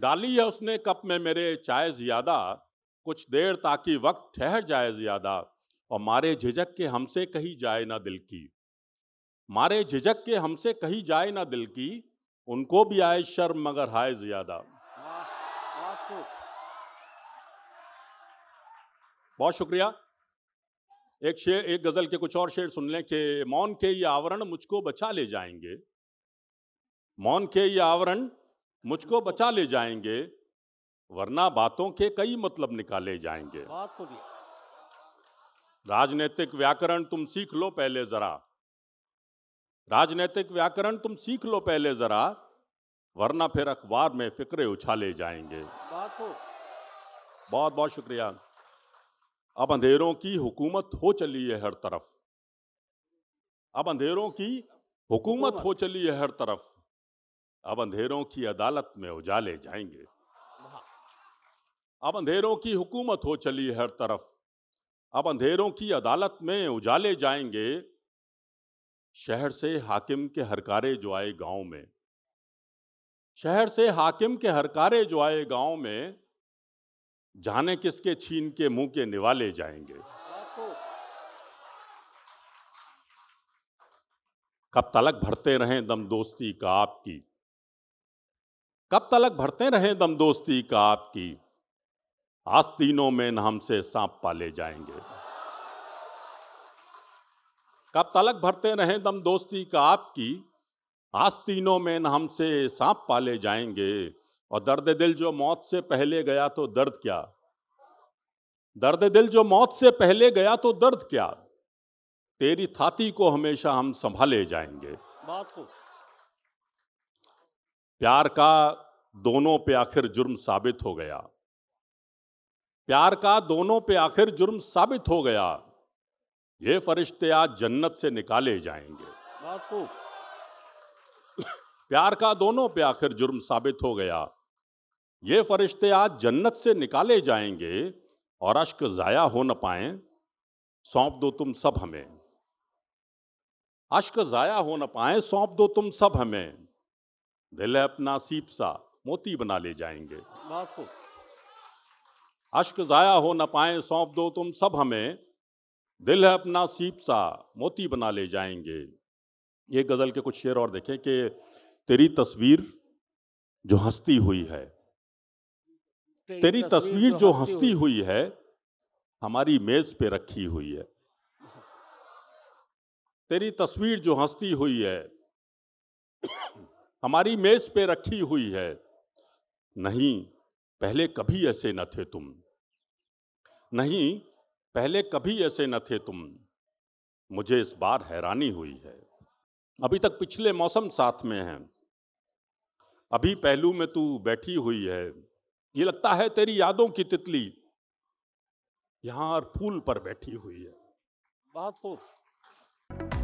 डाली है उसने कप में मेरे चाय ज़्यादा कुछ देर ताकि वक्त ठहर जाए ज़्यादा और मारे झिझक के हमसे कही जाए ना दिल की मारे झिझक के हमसे कही जाए ना दिल की उनको भी आए शर्म मगर हाय ज़्यादा बहुत शुक्रिया एक शेर एक गज़ल के कुछ और शेर सुन लें कि मौन के ये आवरण मुझको बचा ले जाएंगे मौन के ये आवरण मुझको बचा ले जाएंगे वरना बातों के कई मतलब निकाले जाएंगे बात को राजनीतिक व्याकरण तुम सीख लो पहले जरा राजनीतिक व्याकरण तुम सीख लो पहले जरा वरना फिर अखबार में फिक्रे उछाले जाएंगे बात हो बहुत बहुत शुक्रिया अब अंधेरों की हुकूमत हो चली है हर तरफ अब अंधेरों की हुकूमत हो चली है हर तरफ अब अंधेरों की अदालत में उजाले जाएंगे अब अंधेरों की हुकूमत हो चली हर तरफ अब अंधेरों की अदालत में उजाले जाएंगे शहर से हाकिम के हरकारे जो आए गांव में शहर से हाकिम के हरकारे जो आए गांव में जाने किसके छीन के मुंह के निवाले जाएंगे कब तलक भरते रहें दम दोस्ती का आपकी कब तलक भरते रहे दम दोस्ती का आपकी आस्तीनों में न हमसे सांप पाले जाएंगे कब तलक भरते रहे दम दोस्ती का आपकी आस्तीनों में न हमसे सांप पाले जाएंगे और दर्द दिल जो मौत से पहले गया तो दर्द क्या दर्द दिल जो मौत से पहले गया तो दर्द क्या तेरी थाती को हमेशा हम संभाले जाएंगे बात हो प्यार का दोनों पे आखिर जुर्म साबित हो गया प्यार का दोनों पे आखिर जुर्म साबित हो गया ये फरिश्ते आज जन्नत से निकाले जाएंगे बात प्यार का दोनों पे आखिर जुर्म साबित हो गया ये फरिश्ते आज जन्नत से निकाले जाएंगे और अश्क ज़ाया हो न पाए सौंप दो तुम सब हमें अश्क ज़ाया हो न पाए सौंप दो तुम सब हमें दिल अपना सीप सा मोती बना ले जाएंगे अश्क ज़ाया हो न पाए सौंप दो तुम सब हमें दिल है अपना सीप सा मोती बना ले जाएंगे ये गज़ल के कुछ शेर और देखें कि तेरी तस्वीर जो हंसती हुई है तेरी, तेरी तस्वीर जो हंसती हुई है हमारी मेज़ पे रखी हुई है तेरी तस्वीर जो हंसती हुई है हमारी मेज पे रखी हुई है नहीं पहले कभी ऐसे न थे तुम नहीं पहले कभी ऐसे न थे तुम मुझे इस बार हैरानी हुई है अभी तक पिछले मौसम साथ में है अभी पहलू में तू बैठी हुई है ये लगता है तेरी यादों की तितली यहां और फूल पर बैठी हुई है बात हो